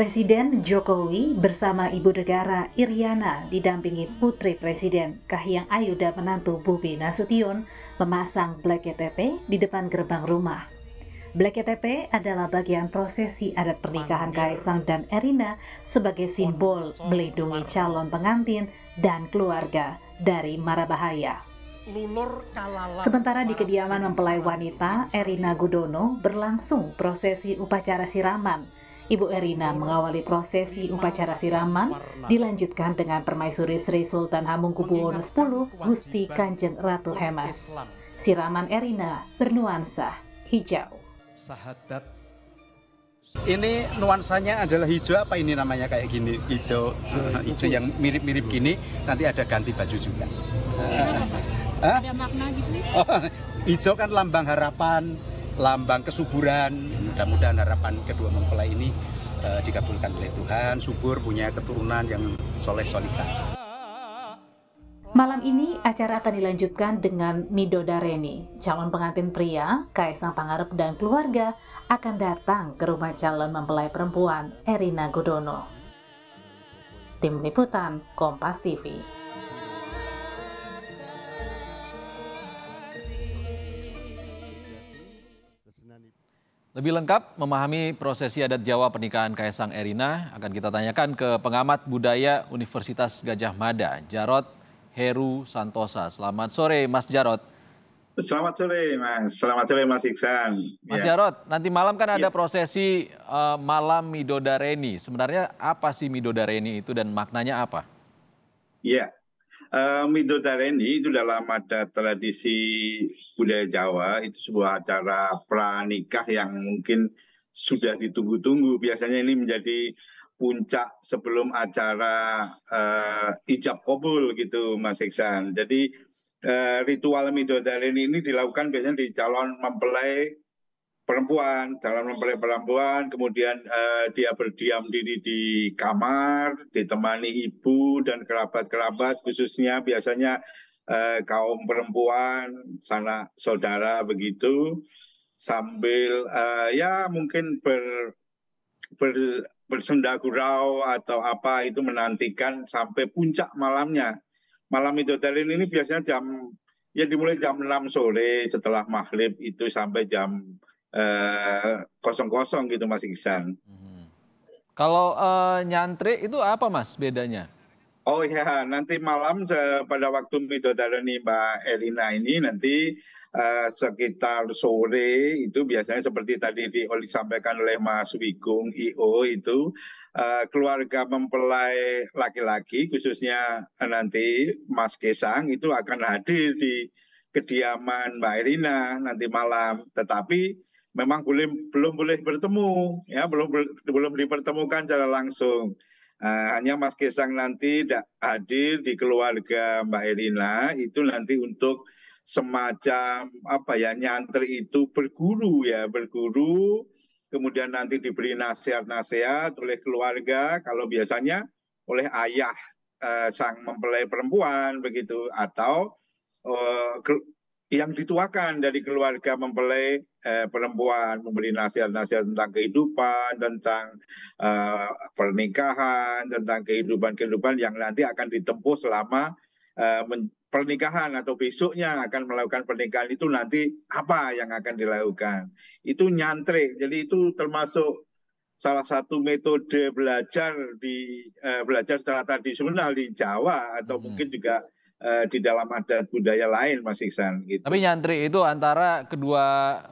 Presiden Jokowi bersama ibu negara Iriana didampingi putri Presiden Kahiyang Ayu dan menantu Bobi Nasution memasang black KTP di depan gerbang rumah. Black KTP adalah bagian prosesi adat pernikahan Kaisang dan Erina sebagai simbol melindungi calon pengantin dan keluarga dari mara bahaya. Sementara di kediaman mempelai wanita Erina Gudono berlangsung prosesi upacara siraman Ibu Erina mengawali prosesi upacara siraman, dilanjutkan dengan permaisuri Sri Sultan Hamengkubuwono X Gusti Kanjeng Ratu Hemas. Siraman Erina bernuansa hijau. Sahadat. Ini nuansanya adalah hijau apa ini namanya kayak gini hijau eh, hijau yang mirip-mirip gini nanti ada ganti baju juga. Ada makna gitu? Ya? Hijau kan lambang harapan, lambang kesuburan. Mudah-mudahan harapan kedua mempelai ini uh, dikabulkan oleh Tuhan, subur punya keturunan yang soleh solihah. Malam ini acara akan dilanjutkan dengan Midodareni, calon pengantin pria, Kaisang Pangarep dan keluarga akan datang ke rumah calon mempelai perempuan Erina Gudono. Tim Liputan Kompas TV Lebih lengkap memahami prosesi adat Jawa pernikahan Kaisang Erina akan kita tanyakan ke pengamat budaya Universitas Gajah Mada, Jarot Heru Santosa. Selamat sore Mas Jarot. Selamat sore Mas, selamat sore Mas Iksan. Mas ya. Jarot, nanti malam kan ada ya. prosesi uh, malam Midodareni. Sebenarnya apa sih Midodareni itu dan maknanya apa? Iya, Eh, midodareni itu dalam ada tradisi budaya Jawa itu sebuah acara pranikah yang mungkin sudah ditunggu-tunggu. Biasanya ini menjadi puncak sebelum acara uh, ijab kobul gitu Mas Iksan. Jadi uh, ritual midodareni ini dilakukan biasanya di calon mempelai perempuan dalam mempelai iya. perempuan kemudian uh, dia berdiam diri di kamar ditemani ibu dan kerabat-kerabat khususnya biasanya uh, kaum perempuan sanak saudara begitu sambil uh, ya mungkin ber, ber bersenda gurau atau apa itu menantikan sampai puncak malamnya malam itu Midodarlin ini biasanya jam ya dimulai jam 6 sore setelah maghrib itu sampai jam Eh, kosong-kosong uh, gitu Mas Iksan. Hmm. Kalau uh, nyantri itu apa Mas bedanya? Oh ya, nanti malam pada waktu midodareni Mbak Elina ini nanti uh, sekitar sore itu biasanya seperti tadi disampaikan oleh Mas Wigung IO itu uh, keluarga mempelai laki-laki khususnya nanti Mas Kesang itu akan hadir di kediaman Mbak Elina nanti malam. Tetapi memang belum belum boleh bertemu ya belum belum dipertemukan secara langsung uh, hanya Mas Kesang nanti tidak hadir di keluarga Mbak Erina itu nanti untuk semacam apa ya nyanter itu berguru ya berguru kemudian nanti diberi nasihat-nasihat oleh keluarga kalau biasanya oleh ayah uh, sang mempelai perempuan begitu atau eh, yang dituakan dari keluarga mempelai eh, perempuan memberi nasihat-nasihat tentang kehidupan, tentang eh, pernikahan, tentang kehidupan-kehidupan yang nanti akan ditempuh selama eh, pernikahan atau besoknya akan melakukan pernikahan itu nanti apa yang akan dilakukan. Itu nyantri, jadi itu termasuk salah satu metode belajar di eh, belajar secara tradisional di Jawa atau hmm. mungkin juga uh, di dalam adat budaya lain Mas Iksan. Gitu. Tapi nyantri itu antara kedua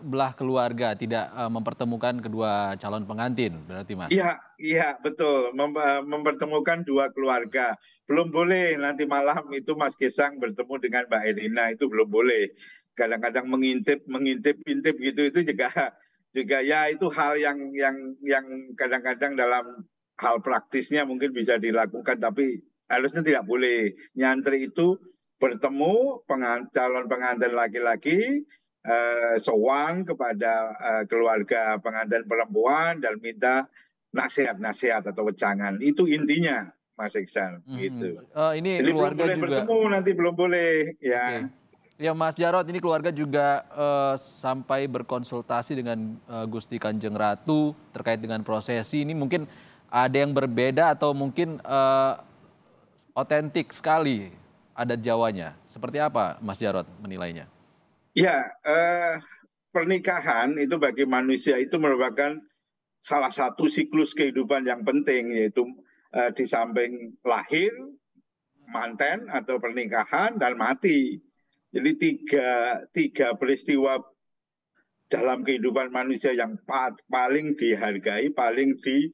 belah keluarga tidak uh, mempertemukan kedua calon pengantin berarti Mas? Iya, iya betul Mem eh, mempertemukan dua keluarga. Belum boleh nanti malam itu Mas Gesang bertemu dengan Mbak Elina itu belum boleh. Kadang-kadang mengintip, mengintip, intip gitu itu juga juga ya itu hal yang yang yang kadang-kadang dalam hal praktisnya mungkin bisa dilakukan tapi harusnya tidak boleh. Nyantri itu bertemu pengan, calon pengantin laki-laki, eh, sowan kepada eh, keluarga pengantin perempuan dan minta nasihat-nasihat atau wejangan Itu intinya, Mas Iksan. Hmm. itu Uh, oh, ini Jadi keluarga belum boleh juga. bertemu nanti belum boleh, ya. Okay. Ya Mas Jarot, ini keluarga juga uh, sampai berkonsultasi dengan uh, Gusti Kanjeng Ratu terkait dengan prosesi ini mungkin ada yang berbeda atau mungkin uh, otentik sekali adat Jawanya. Seperti apa Mas Jarot menilainya? Ya, eh, pernikahan itu bagi manusia itu merupakan salah satu siklus kehidupan yang penting yaitu eh, di samping lahir, manten atau pernikahan dan mati. Jadi tiga tiga peristiwa dalam kehidupan manusia yang paling dihargai, paling di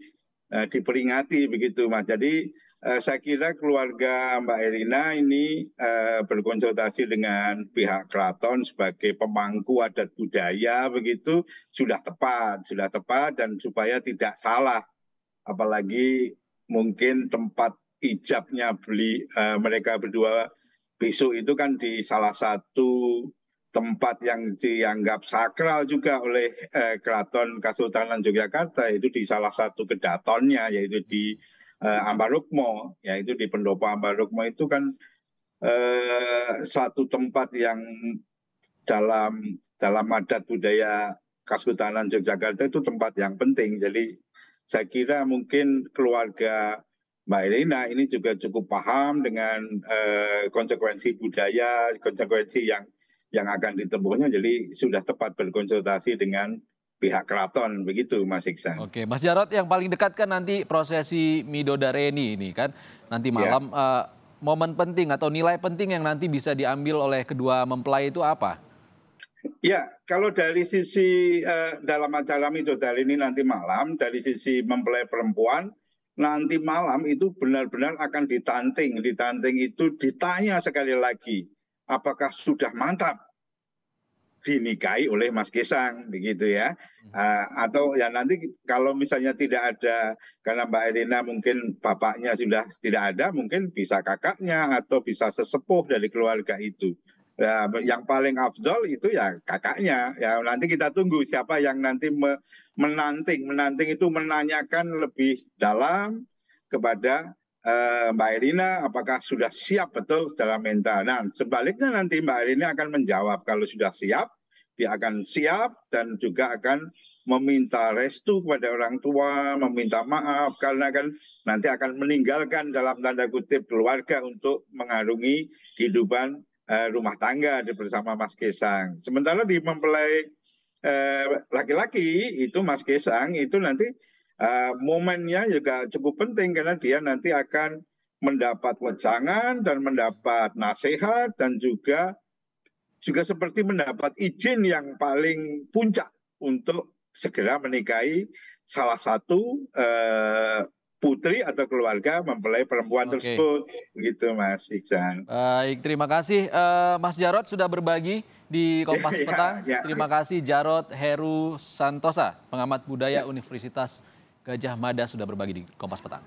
eh, diperingati begitu Mas. Jadi Eh, saya kira keluarga Mbak Erina ini eh, berkonsultasi dengan pihak keraton sebagai pemangku adat budaya begitu sudah tepat, sudah tepat dan supaya tidak salah. Apalagi mungkin tempat ijabnya beli eh, mereka berdua besok itu kan di salah satu tempat yang dianggap sakral juga oleh eh, Keraton Kesultanan Yogyakarta itu di salah satu kedatonnya yaitu di Eh, ambarukmo yaitu di pendopo ambarukmo itu kan eh, satu tempat yang dalam dalam adat budaya kasultanan Yogyakarta itu tempat yang penting. Jadi saya kira mungkin keluarga Mbak Elena ini juga cukup paham dengan uh, konsekuensi budaya, konsekuensi yang yang akan ditempuhnya. Jadi sudah tepat berkonsultasi dengan pihak keraton begitu Mas Iksan. Oke, Mas Jarot yang paling dekat kan nanti prosesi Midodareni ini kan nanti ya. malam ya. uh, momen penting atau nilai penting yang nanti bisa diambil oleh kedua mempelai itu apa? Ya, kalau dari sisi uh, dalam acara Midodareni nanti malam dari sisi mempelai perempuan nanti malam itu benar-benar akan ditanting. Ditanting itu ditanya sekali lagi apakah sudah mantap dinikahi oleh Mas Kesang, begitu ya uh, atau ya nanti kalau misalnya tidak ada karena Mbak Erina mungkin bapaknya sudah tidak ada mungkin bisa kakaknya atau bisa sesepuh dari keluarga itu ya, yang paling afdol itu ya kakaknya ya nanti kita tunggu siapa yang nanti me menanting menanting itu menanyakan lebih dalam kepada Eh, Mbak Irina apakah sudah siap betul secara mental. Nah, sebaliknya nanti Mbak Irina akan menjawab kalau sudah siap, dia akan siap dan juga akan meminta restu kepada orang tua, meminta maaf karena kan nanti akan meninggalkan dalam tanda kutip keluarga untuk mengarungi kehidupan eh, rumah tangga bersama Mas Kesang. Sementara di mempelai eh, laki -laki, itu Mas Kesang itu nanti Eh, momennya juga cukup penting karena dia nanti akan mendapat wejangan dan mendapat nasihat dan juga juga seperti mendapat izin yang paling puncak untuk segera menikahi salah satu eh, putri atau keluarga mempelai perempuan okay. tersebut gitu Mas Iksan. Baik, terima kasih uh, Mas Jarot sudah berbagi di iya, Kompas Petang. ya, ya. Terima kasih Jarot Heru Santosa, pengamat budaya ya. Universitas Gajah Mada sudah berbagi di Kompas Petang.